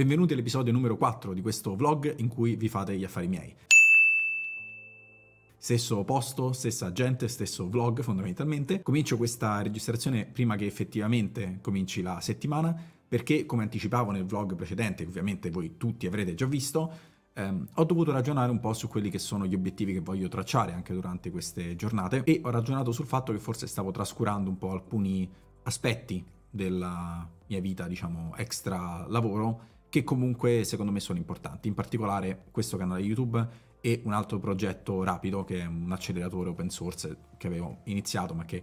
Benvenuti all'episodio numero 4 di questo vlog in cui vi fate gli affari miei. Stesso posto, stessa gente, stesso vlog fondamentalmente. Comincio questa registrazione prima che effettivamente cominci la settimana perché come anticipavo nel vlog precedente, che ovviamente voi tutti avrete già visto, ehm, ho dovuto ragionare un po' su quelli che sono gli obiettivi che voglio tracciare anche durante queste giornate e ho ragionato sul fatto che forse stavo trascurando un po' alcuni aspetti della mia vita, diciamo, extra lavoro che comunque secondo me sono importanti, in particolare questo canale YouTube e un altro progetto rapido che è un acceleratore open source che avevo iniziato ma che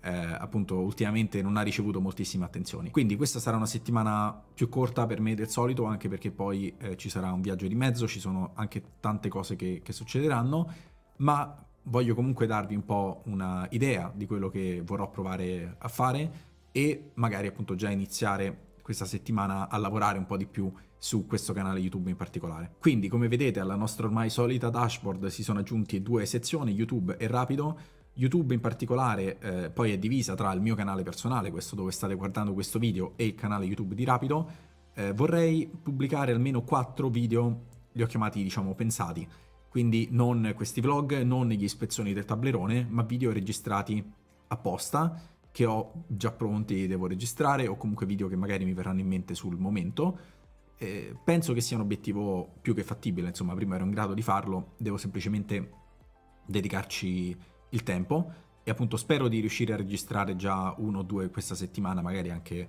eh, appunto ultimamente non ha ricevuto moltissime attenzioni. Quindi questa sarà una settimana più corta per me del solito anche perché poi eh, ci sarà un viaggio di mezzo, ci sono anche tante cose che, che succederanno, ma voglio comunque darvi un po' una idea di quello che vorrò provare a fare e magari appunto già iniziare questa settimana a lavorare un po' di più su questo canale YouTube in particolare. Quindi come vedete alla nostra ormai solita dashboard si sono aggiunti due sezioni, YouTube e Rapido, YouTube in particolare eh, poi è divisa tra il mio canale personale, questo dove state guardando questo video, e il canale YouTube di Rapido. Eh, vorrei pubblicare almeno quattro video, li ho chiamati diciamo pensati, quindi non questi vlog, non gli ispezioni del tablerone, ma video registrati apposta che ho già pronti e devo registrare o comunque video che magari mi verranno in mente sul momento. Eh, penso che sia un obiettivo più che fattibile, insomma prima ero in grado di farlo, devo semplicemente dedicarci il tempo e appunto spero di riuscire a registrare già uno o due questa settimana, magari anche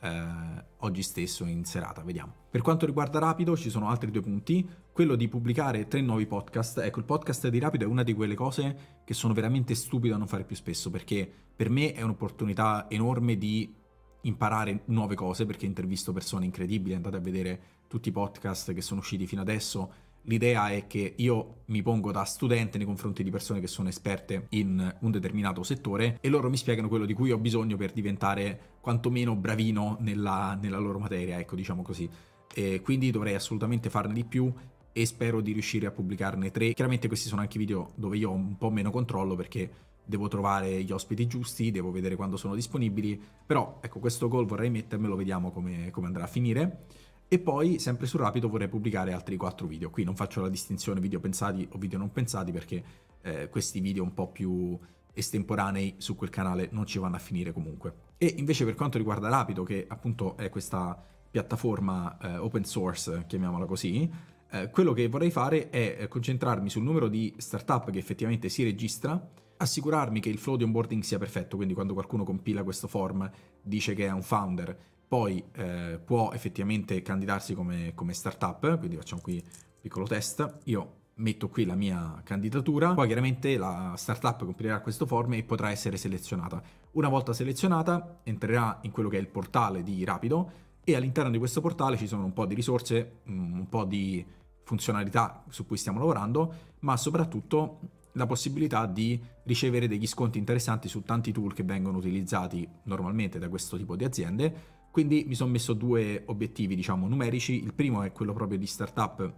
eh, oggi stesso in serata, vediamo. Per quanto riguarda Rapido ci sono altri due punti, quello di pubblicare tre nuovi podcast, ecco il podcast di Rapido è una di quelle cose che sono veramente stupido a non fare più spesso perché per me è un'opportunità enorme di imparare nuove cose perché intervisto persone incredibili, andate a vedere tutti i podcast che sono usciti fino adesso, l'idea è che io mi pongo da studente nei confronti di persone che sono esperte in un determinato settore e loro mi spiegano quello di cui ho bisogno per diventare quantomeno bravino nella, nella loro materia, ecco diciamo così. E quindi dovrei assolutamente farne di più e spero di riuscire a pubblicarne tre. Chiaramente questi sono anche video dove io ho un po' meno controllo perché devo trovare gli ospiti giusti, devo vedere quando sono disponibili, però ecco questo goal vorrei mettermelo, vediamo come, come andrà a finire. E poi, sempre su rapido, vorrei pubblicare altri quattro video. Qui non faccio la distinzione video pensati o video non pensati perché eh, questi video un po' più estemporanei su quel canale non ci vanno a finire comunque. E invece per quanto riguarda Rapido, che appunto è questa piattaforma eh, open source, chiamiamola così, eh, quello che vorrei fare è concentrarmi sul numero di startup che effettivamente si registra, assicurarmi che il flow di onboarding sia perfetto, quindi quando qualcuno compila questo form dice che è un founder, poi eh, può effettivamente candidarsi come, come startup, quindi facciamo qui un piccolo test, io metto qui la mia candidatura, poi chiaramente la startup comprirà questo form e potrà essere selezionata. Una volta selezionata entrerà in quello che è il portale di Rapido e all'interno di questo portale ci sono un po' di risorse, mm, un po' di funzionalità su cui stiamo lavorando, ma soprattutto la possibilità di ricevere degli sconti interessanti su tanti tool che vengono utilizzati normalmente da questo tipo di aziende quindi mi sono messo due obiettivi, diciamo, numerici. Il primo è quello proprio di startup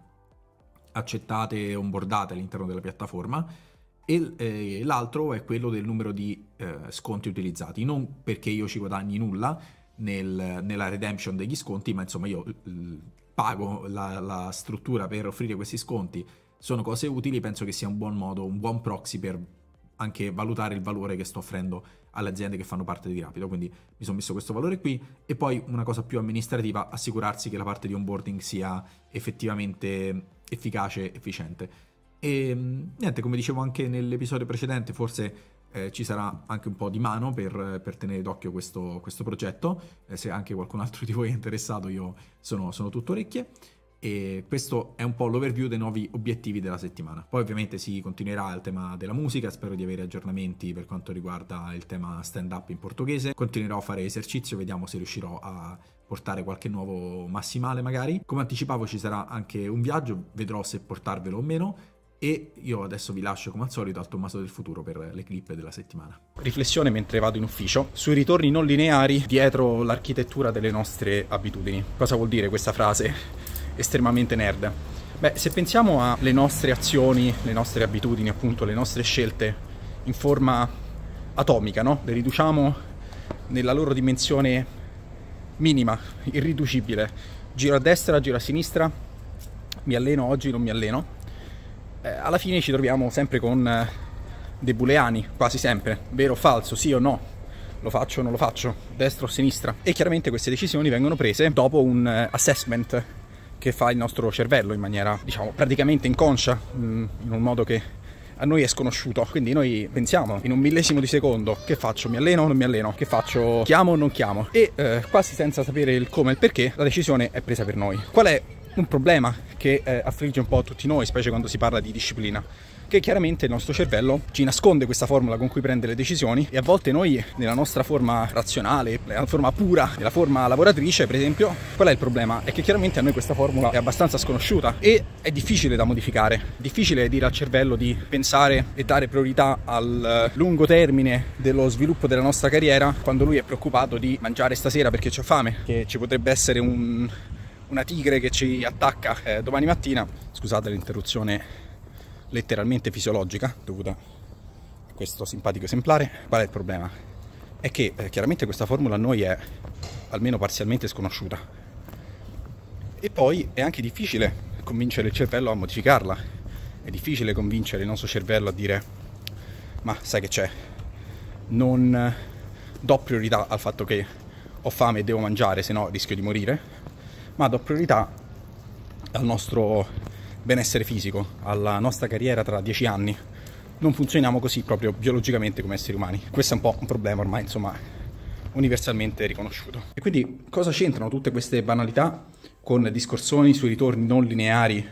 accettate e onboardate all'interno della piattaforma e eh, l'altro è quello del numero di eh, sconti utilizzati, non perché io ci guadagni nulla nel, nella redemption degli sconti, ma insomma io l, pago la, la struttura per offrire questi sconti, sono cose utili, penso che sia un buon modo, un buon proxy per anche valutare il valore che sto offrendo alle aziende che fanno parte di Rapido. Quindi mi sono messo questo valore qui e poi una cosa più amministrativa, assicurarsi che la parte di onboarding sia effettivamente efficace, efficiente. E ehm, niente, come dicevo anche nell'episodio precedente, forse eh, ci sarà anche un po' di mano per, per tenere d'occhio questo, questo progetto. Eh, se anche qualcun altro di voi è interessato, io sono, sono tutto orecchie. E questo è un po' l'overview dei nuovi obiettivi della settimana. Poi ovviamente si continuerà il tema della musica, spero di avere aggiornamenti per quanto riguarda il tema stand up in portoghese. Continuerò a fare esercizio, vediamo se riuscirò a portare qualche nuovo massimale magari. Come anticipavo ci sarà anche un viaggio, vedrò se portarvelo o meno. E io adesso vi lascio come al solito al Tommaso del futuro per le clip della settimana. Riflessione mentre vado in ufficio sui ritorni non lineari dietro l'architettura delle nostre abitudini. Cosa vuol dire questa frase? estremamente nerd. Beh, se pensiamo alle nostre azioni, le nostre abitudini, appunto, le nostre scelte in forma atomica, no? Le riduciamo nella loro dimensione minima, irriducibile. Giro a destra, giro a sinistra, mi alleno oggi, non mi alleno. Eh, alla fine ci troviamo sempre con eh, dei booleani, quasi sempre, vero o falso, sì o no, lo faccio o non lo faccio, destra o sinistra. E chiaramente queste decisioni vengono prese dopo un eh, assessment che fa il nostro cervello in maniera, diciamo, praticamente inconscia, mm, in un modo che a noi è sconosciuto. Quindi noi pensiamo in un millesimo di secondo che faccio, mi alleno o non mi alleno, che faccio, chiamo o non chiamo. E eh, quasi senza sapere il come e il perché, la decisione è presa per noi. Qual è un problema che eh, affligge un po' tutti noi, specie quando si parla di disciplina? che chiaramente il nostro cervello ci nasconde questa formula con cui prende le decisioni e a volte noi nella nostra forma razionale, nella forma pura, nella forma lavoratrice per esempio, qual è il problema? È che chiaramente a noi questa formula è abbastanza sconosciuta e è difficile da modificare, è difficile dire al cervello di pensare e dare priorità al lungo termine dello sviluppo della nostra carriera quando lui è preoccupato di mangiare stasera perché c'è fame, che ci potrebbe essere un, una tigre che ci attacca eh, domani mattina, scusate l'interruzione letteralmente fisiologica dovuta a questo simpatico esemplare. Qual è il problema? È che eh, chiaramente questa formula a noi è almeno parzialmente sconosciuta e poi è anche difficile convincere il cervello a modificarla, è difficile convincere il nostro cervello a dire ma sai che c'è, non eh, do priorità al fatto che ho fame e devo mangiare, se no rischio di morire, ma do priorità al nostro benessere fisico, alla nostra carriera tra dieci anni. Non funzioniamo così proprio biologicamente come esseri umani. Questo è un po' un problema ormai, insomma, universalmente riconosciuto. E quindi cosa c'entrano tutte queste banalità con discorsoni sui ritorni non lineari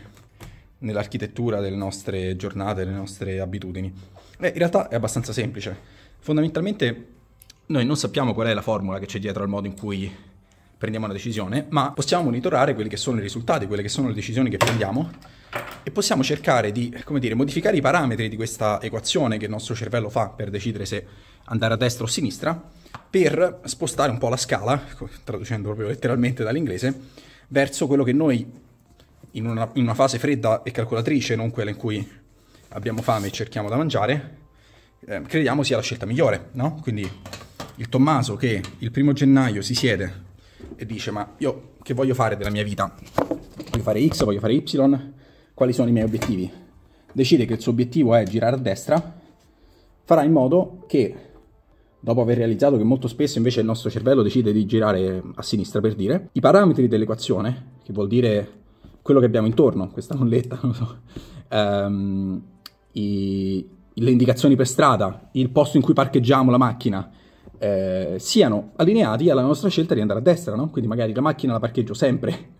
nell'architettura delle nostre giornate, delle nostre abitudini? Beh, in realtà è abbastanza semplice. Fondamentalmente noi non sappiamo qual è la formula che c'è dietro al modo in cui prendiamo una decisione, ma possiamo monitorare quelli che sono i risultati, quelle che sono le decisioni che prendiamo e possiamo cercare di dire, modificare i parametri di questa equazione che il nostro cervello fa per decidere se andare a destra o a sinistra, per spostare un po' la scala, ecco, traducendo proprio letteralmente dall'inglese, verso quello che noi in una, in una fase fredda e calcolatrice, non quella in cui abbiamo fame e cerchiamo da mangiare, eh, crediamo sia la scelta migliore, no? Quindi il Tommaso che il primo gennaio si siede e dice ma io che voglio fare della mia vita? Voglio fare X, voglio fare Y, quali sono i miei obiettivi? Decide che il suo obiettivo è girare a destra, farà in modo che, dopo aver realizzato che molto spesso invece il nostro cervello decide di girare a sinistra per dire, i parametri dell'equazione, che vuol dire quello che abbiamo intorno, questa molletta, non so, um, i, le indicazioni per strada, il posto in cui parcheggiamo la macchina, eh, siano allineati alla nostra scelta di andare a destra, no? Quindi magari la macchina la parcheggio sempre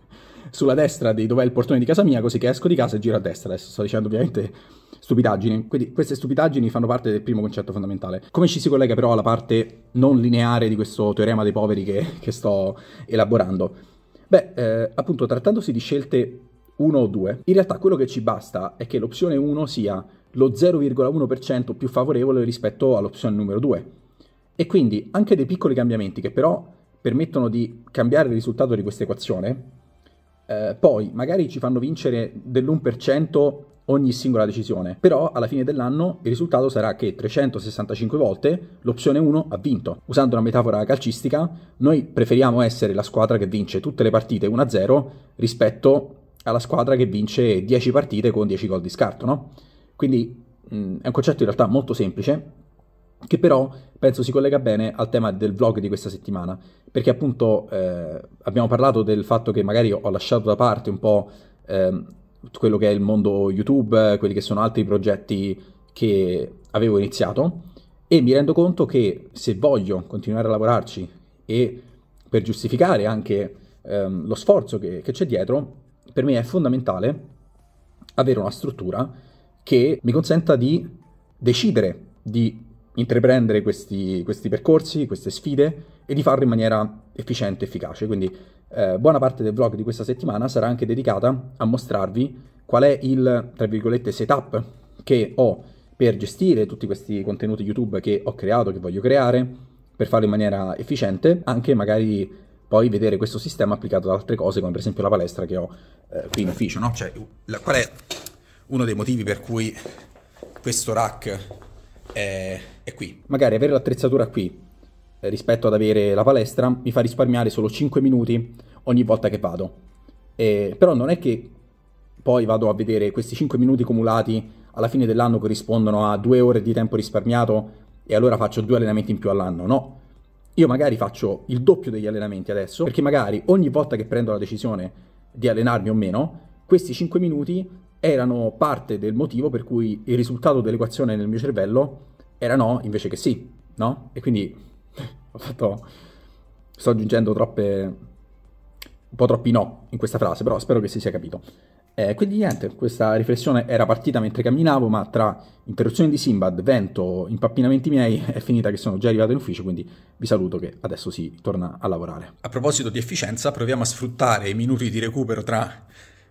sulla destra di dov'è il portone di casa mia, così che esco di casa e giro a destra. Adesso sto dicendo ovviamente stupidaggini. Quindi queste stupidaggini fanno parte del primo concetto fondamentale. Come ci si collega però alla parte non lineare di questo teorema dei poveri che, che sto elaborando? Beh, eh, appunto, trattandosi di scelte 1 o 2, in realtà quello che ci basta è che l'opzione 1 sia lo 0,1% più favorevole rispetto all'opzione numero 2. E quindi anche dei piccoli cambiamenti che però permettono di cambiare il risultato di questa equazione, eh, poi magari ci fanno vincere dell'1% ogni singola decisione, però alla fine dell'anno il risultato sarà che 365 volte l'opzione 1 ha vinto. Usando una metafora calcistica, noi preferiamo essere la squadra che vince tutte le partite 1-0 rispetto alla squadra che vince 10 partite con 10 gol di scarto, no? Quindi mh, mm, è un concetto in realtà molto semplice, che però penso si collega bene al tema del vlog di questa settimana, perché appunto eh, abbiamo parlato del fatto che magari ho lasciato da parte un po' eh, quello che è il mondo YouTube, quelli che sono altri progetti che avevo iniziato e mi rendo conto che se voglio continuare a lavorarci e per giustificare anche ehm, lo sforzo che, che c'è dietro, per me è fondamentale avere una struttura che mi consenta di decidere di intraprendere questi, questi, percorsi, queste sfide e di farlo in maniera efficiente e efficace. Quindi eh, buona parte del vlog di questa settimana sarà anche dedicata a mostrarvi qual è il, tra virgolette, setup che ho per gestire tutti questi contenuti YouTube che ho creato, che voglio creare, per farlo in maniera efficiente, anche magari poi vedere questo sistema applicato ad altre cose, come per esempio la palestra che ho eh, qui in ufficio, no? Cioè, la, qual è uno dei motivi per cui questo rack è, eh, è qui. Magari avere l'attrezzatura qui eh, rispetto ad avere la palestra mi fa risparmiare solo 5 minuti ogni volta che vado. Eh, però non è che poi vado a vedere questi 5 minuti cumulati alla fine dell'anno corrispondono a 2 ore di tempo risparmiato e allora faccio due allenamenti in più all'anno, no. Io magari faccio il doppio degli allenamenti adesso, perché magari ogni volta che prendo la decisione di allenarmi o meno, questi 5 minuti erano parte del motivo per cui il risultato dell'equazione nel mio cervello era no invece che sì, no? E quindi ho fatto... sto aggiungendo troppe... un po' troppi no in questa frase, però spero che si sia capito. Eh, quindi niente, questa riflessione era partita mentre camminavo, ma tra interruzioni di Simbad, vento, impappinamenti miei, è finita che sono già arrivato in ufficio, quindi vi saluto che adesso si torna a lavorare. A proposito di efficienza, proviamo a sfruttare i minuti di recupero tra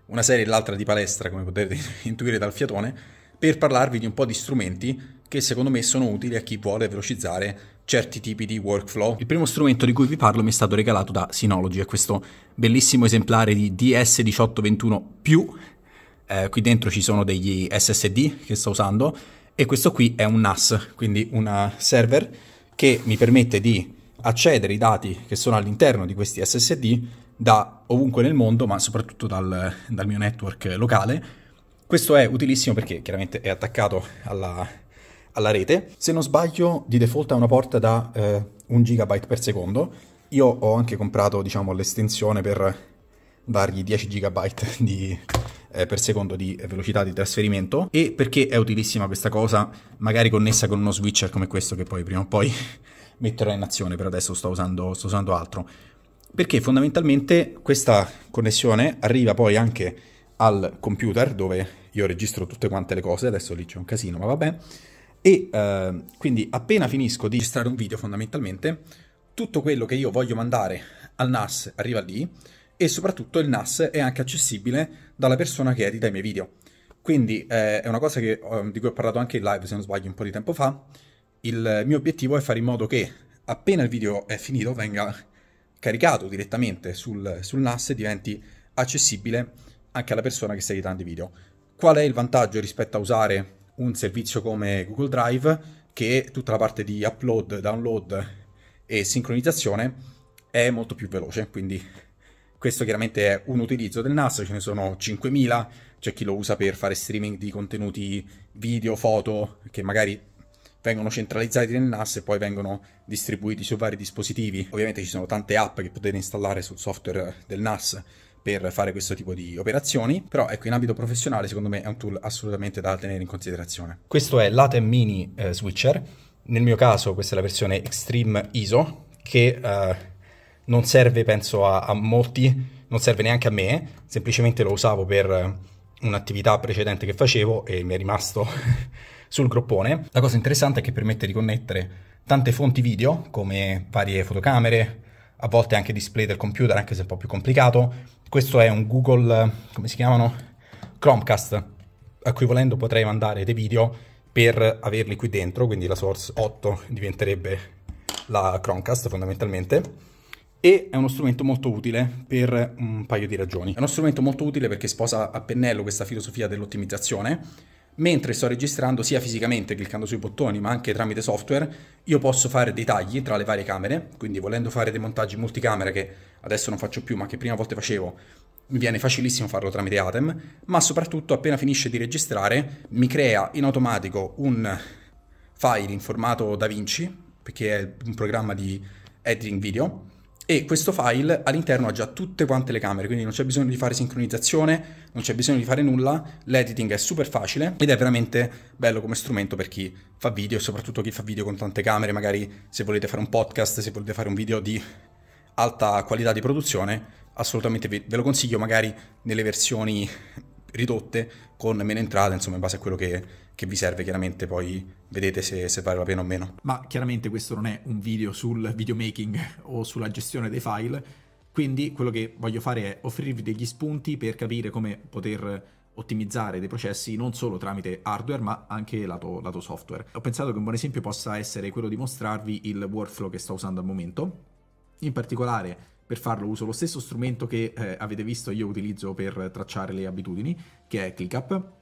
una serie e l'altra di palestra, come potete intuire dal fiatone, per parlarvi di un po' di strumenti che secondo me sono utili a chi vuole velocizzare certi tipi di workflow. Il primo strumento di cui vi parlo mi è stato regalato da Synology, è questo bellissimo esemplare di DS1821 eh, qui dentro ci sono degli SSD che sto usando e questo qui è un NAS, quindi un server che mi permette di accedere i dati che sono all'interno di questi SSD da ovunque nel mondo, ma soprattutto dal, dal mio network locale. Questo è utilissimo perché chiaramente è attaccato alla, alla rete. Se non sbaglio, di default ha una porta da eh, 1 GB per secondo. Io ho anche comprato, diciamo, l'estensione per dargli 10 GB di, eh, per secondo di velocità di trasferimento e perché è utilissima questa cosa, magari connessa con uno switcher come questo che poi prima o poi metterò in azione, per adesso sto usando, sto usando altro. Perché fondamentalmente questa connessione arriva poi anche al computer dove io registro tutte quante le cose, adesso lì c'è un casino, ma vabbè. E eh, quindi appena finisco di registrare un video fondamentalmente, tutto quello che io voglio mandare al NAS arriva lì e soprattutto il NAS è anche accessibile dalla persona che edita i miei video. Quindi eh, è una cosa che, ehm, di cui ho parlato anche in live, se non sbaglio, un po' di tempo fa, il mio obiettivo è fare in modo che appena il video è finito venga caricato direttamente sul, sul NAS e diventi accessibile anche alla persona che sta editando i video. Qual è il vantaggio rispetto a usare un servizio come Google Drive che tutta la parte di upload, download e sincronizzazione è molto più veloce, quindi questo chiaramente è un utilizzo del NAS, ce ne sono 5000, c'è chi lo usa per fare streaming di contenuti video, foto, che magari vengono centralizzati nel NAS e poi vengono distribuiti su vari dispositivi. Ovviamente ci sono tante app che potete installare sul software del NAS per fare questo tipo di operazioni, però ecco in ambito professionale secondo me è un tool assolutamente da tenere in considerazione. Questo è l'ATEM Mini eh, Switcher, nel mio caso questa è la versione Extreme ISO che eh, non serve penso a, a, molti, non serve neanche a me, semplicemente lo usavo per eh, un'attività precedente che facevo e mi è rimasto sul groppone. La cosa interessante è che permette di connettere tante fonti video, come varie fotocamere, a volte anche display del computer, anche se è un po' più complicato. Questo è un Google, come si chiamano? Chromecast, a cui volendo potrei mandare dei video per averli qui dentro, quindi la Source 8 diventerebbe la Chromecast fondamentalmente e è uno strumento molto utile per un paio di ragioni. È uno strumento molto utile perché sposa a pennello questa filosofia dell'ottimizzazione mentre sto registrando sia fisicamente cliccando sui bottoni ma anche tramite software, io posso fare dei tagli tra le varie camere, quindi volendo fare dei montaggi multicamera che adesso non faccio più ma che prima volte facevo, mi viene facilissimo farlo tramite Atem, ma soprattutto appena finisce di registrare mi crea in automatico un file in formato DaVinci, perché è un programma di editing video, e questo file all'interno ha già tutte quante le camere, quindi non c'è bisogno di fare sincronizzazione, non c'è bisogno di fare nulla, l'editing è super facile ed è veramente bello come strumento per chi fa video soprattutto chi fa video con tante camere, magari se volete fare un podcast, se volete fare un video di alta qualità di produzione, assolutamente ve lo consiglio magari nelle versioni ridotte con meno entrate, insomma in base a quello che, che vi serve chiaramente poi vedete se, se, vale la pena o meno. Ma chiaramente questo non è un video sul videomaking o sulla gestione dei file, quindi quello che voglio fare è offrirvi degli spunti per capire come poter ottimizzare dei processi non solo tramite hardware ma anche lato, lato software. Ho pensato che un buon esempio possa essere quello di mostrarvi il workflow che sto usando al momento. In particolare per farlo uso lo stesso strumento che eh, avete visto io utilizzo per tracciare le abitudini, che è ClickUp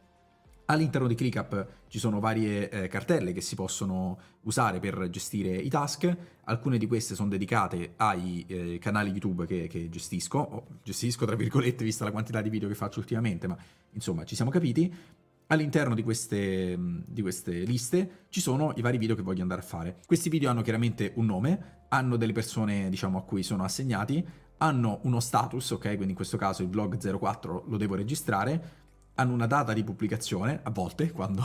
All'interno di ClickUp ci sono varie eh, cartelle che si possono usare per gestire i task, alcune di queste sono dedicate ai eh, canali YouTube che, che gestisco, o gestisco tra virgolette vista la quantità di video che faccio ultimamente, ma insomma ci siamo capiti. All'interno di queste, di queste liste ci sono i vari video che voglio andare a fare. Questi video hanno chiaramente un nome, hanno delle persone diciamo, a cui sono assegnati, hanno uno status, ok? Quindi in questo caso il vlog 04 lo devo registrare, hanno una data di pubblicazione, a volte, quando,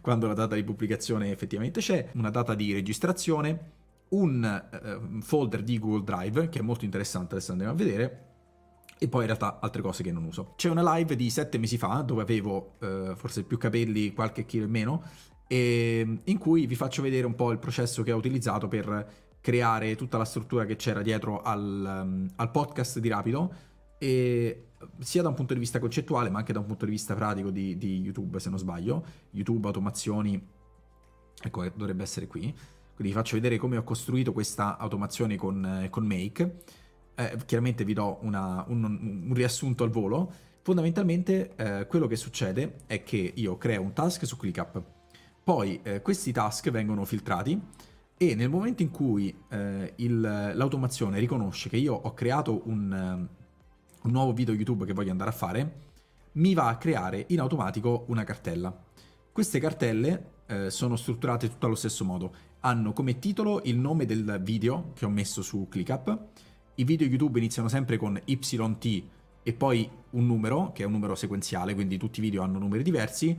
quando la data di pubblicazione effettivamente c'è, una data di registrazione, un ehm, folder di Google Drive, che è molto interessante, adesso andremo a vedere, e poi in realtà altre cose che non uso. C'è una live di sette mesi fa, dove avevo eh, forse più capelli, qualche chilo in meno, e ehm, in cui vi faccio vedere un po' il processo che ho utilizzato per creare tutta la struttura che c'era dietro al, ehm, al podcast di Rapido, e sia da un punto di vista concettuale ma anche da un punto di vista pratico di, di YouTube se non sbaglio, YouTube automazioni, ecco eh, dovrebbe essere qui, quindi vi faccio vedere come ho costruito questa automazione con, eh, con Make, eh, chiaramente vi do una, un, un, riassunto al volo, fondamentalmente eh, quello che succede è che io creo un task su ClickUp, poi eh, questi task vengono filtrati e nel momento in cui eh, l'automazione riconosce che io ho creato un un nuovo video YouTube che voglio andare a fare, mi va a creare in automatico una cartella. Queste cartelle eh, sono strutturate tutto allo stesso modo. Hanno come titolo il nome del video che ho messo su ClickUp. I video YouTube iniziano sempre con YT e poi un numero, che è un numero sequenziale, quindi tutti i video hanno numeri diversi,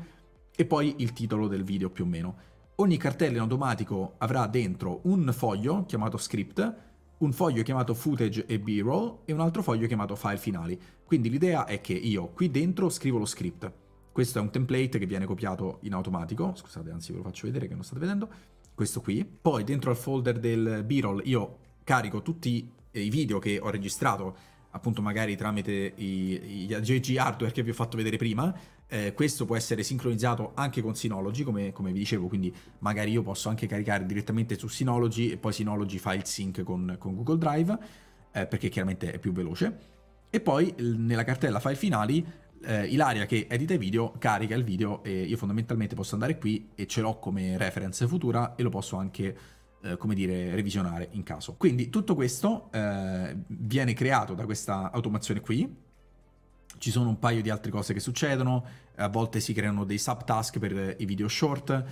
e poi il titolo del video più o meno. Ogni cartella in automatico avrà dentro un foglio chiamato script un foglio chiamato footage e b-roll e un altro foglio chiamato file finali. Quindi l'idea è che io qui dentro scrivo lo script. Questo è un template che viene copiato in automatico, scusate anzi ve lo faccio vedere che non state vedendo, questo qui. Poi dentro al folder del b-roll io carico tutti i video che ho registrato appunto magari tramite i, gli aggeggi hardware che vi ho fatto vedere prima, eh, questo può essere sincronizzato anche con Synology, come, come, vi dicevo, quindi magari io posso anche caricare direttamente su Synology e poi Synology fa il sync con, con Google Drive, eh, perché chiaramente è più veloce. E poi nella cartella file finali eh, Ilaria che edita i video carica il video e io fondamentalmente posso andare qui e ce l'ho come reference futura e lo posso anche eh, come dire, revisionare in caso. Quindi tutto questo eh, viene creato da questa automazione qui. Ci sono un paio di altre cose che succedono, a volte si creano dei subtask per i video short.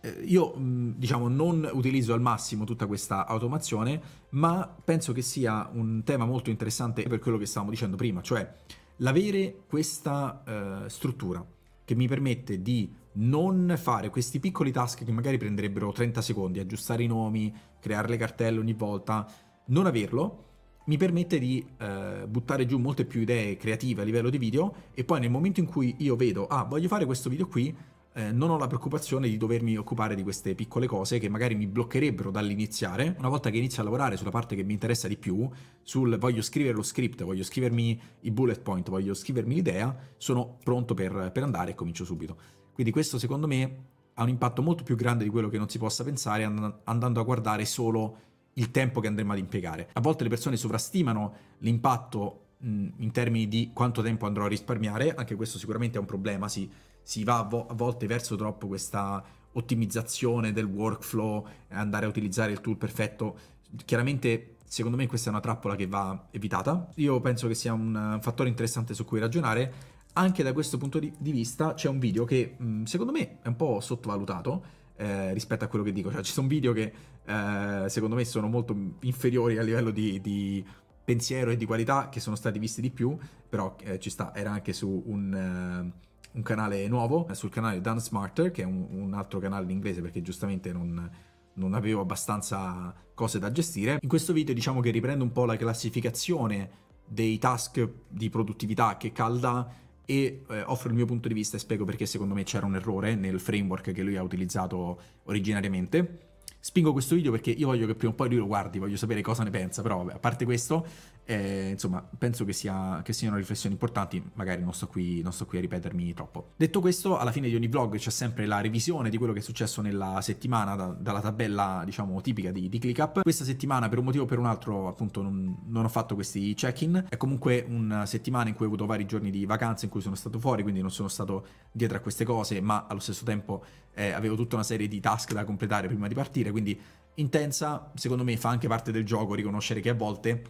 Eh, io mm, diciamo non utilizzo al massimo tutta questa automazione, ma penso che sia un tema molto interessante per quello che stavamo dicendo prima, cioè l'avere questa eh, struttura che mi permette di non fare questi piccoli task che magari prenderebbero 30 secondi, aggiustare i nomi, creare le cartelle ogni volta, non averlo mi permette di eh, buttare giù molte più idee creative a livello di video e poi nel momento in cui io vedo, ah, voglio fare questo video qui, eh, non ho la preoccupazione di dovermi occupare di queste piccole cose che magari mi bloccherebbero dall'iniziare. Una volta che inizio a lavorare sulla parte che mi interessa di più, sul voglio scrivere lo script, voglio scrivermi i bullet point, voglio scrivermi l'idea, sono pronto per, per andare e comincio subito. Quindi questo secondo me ha un impatto molto più grande di quello che non si possa pensare and- andando a guardare solo il tempo che andremo ad impiegare. A volte le persone sovrastimano l'impatto mh, in termini di quanto tempo andrò a risparmiare, anche questo sicuramente è un problema, si, si va vo- a volte verso troppo questa ottimizzazione del workflow, andare a utilizzare il tool perfetto. Chiaramente secondo me questa è una trappola che va evitata. Io penso che sia un fattore interessante su cui ragionare anche da questo punto di, vista c'è un video che mm, secondo me è un po' sottovalutato eh, rispetto a quello che dico. Cioè, ci sono video che eh, secondo me sono molto inferiori a livello di, di, pensiero e di qualità, che sono stati visti di più, però eh, ci sta, era anche su un, eh, un canale nuovo, eh, sul canale Dan Smarter, che è un, un altro canale in inglese perché giustamente non non avevo abbastanza cose da gestire. In questo video diciamo che riprendo un po' la classificazione dei task di produttività che Calda e eh, offro il mio punto di vista e spiego perché secondo me c'era un errore nel framework che lui ha utilizzato originariamente. Spingo questo video perché io voglio che prima o poi lui lo guardi, voglio sapere cosa ne pensa, però a parte questo e, insomma, penso che, sia, che, siano riflessioni importanti, magari non sto, qui, non sto, qui, a ripetermi troppo. Detto questo, alla fine di ogni vlog c'è sempre la revisione di quello che è successo nella settimana, da, dalla tabella, diciamo, tipica di, di ClickUp. Questa settimana, per un motivo o per un altro, appunto, non, non ho fatto questi check-in. È comunque una settimana in cui ho avuto vari giorni di vacanza in cui sono stato fuori, quindi non sono stato dietro a queste cose, ma allo stesso tempo eh, avevo tutta una serie di task da completare prima di partire, quindi intensa, secondo me fa anche parte del gioco riconoscere che a volte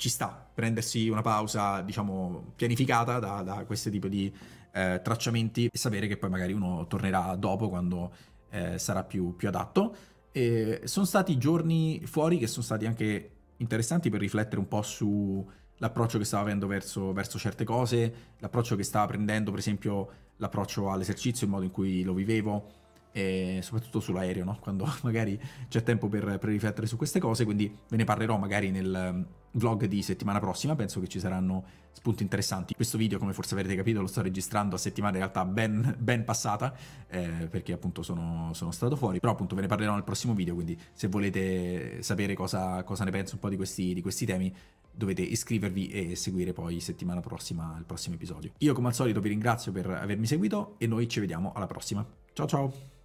ci sta prendersi una pausa, diciamo, pianificata da, da questo tipo di eh, tracciamenti e sapere che poi magari uno tornerà dopo quando eh, sarà più, più adatto. E sono stati giorni fuori che sono stati anche interessanti per riflettere un po' sull'approccio che stavo avendo verso, verso certe cose, l'approccio che stavo prendendo, per esempio, l'approccio all'esercizio, il modo in cui lo vivevo e soprattutto sull'aereo, no? quando magari c'è tempo per, per, riflettere su queste cose, quindi ve ne parlerò magari nel mm, vlog di settimana prossima, penso che ci saranno spunti interessanti. Questo video, come forse avrete capito, lo sto registrando a settimana in realtà ben, ben passata, eh, perché appunto sono, sono, stato fuori, però appunto ve ne parlerò nel prossimo video, quindi se volete sapere cosa, cosa ne penso un po' di questi, di questi temi, dovete iscrivervi e seguire poi settimana prossima il prossimo episodio. Io come al solito vi ringrazio per avermi seguito e noi ci vediamo alla prossima. Ciao ciao!